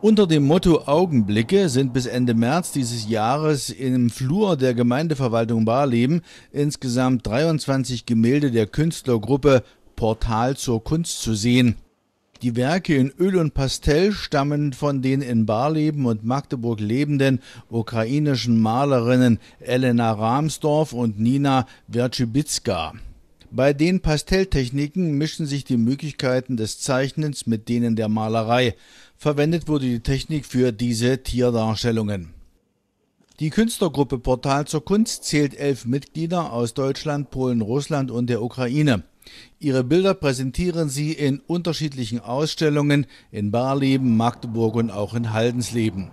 Unter dem Motto Augenblicke sind bis Ende März dieses Jahres im Flur der Gemeindeverwaltung Barleben insgesamt 23 Gemälde der Künstlergruppe Portal zur Kunst zu sehen. Die Werke in Öl und Pastell stammen von den in Barleben und Magdeburg lebenden ukrainischen Malerinnen Elena Rahmsdorf und Nina Wertschibitska. Bei den Pastelltechniken mischen sich die Möglichkeiten des Zeichnens mit denen der Malerei, verwendet wurde die Technik für diese Tierdarstellungen. Die Künstlergruppe Portal zur Kunst zählt elf Mitglieder aus Deutschland, Polen, Russland und der Ukraine. Ihre Bilder präsentieren sie in unterschiedlichen Ausstellungen in Barleben, Magdeburg und auch in Haldensleben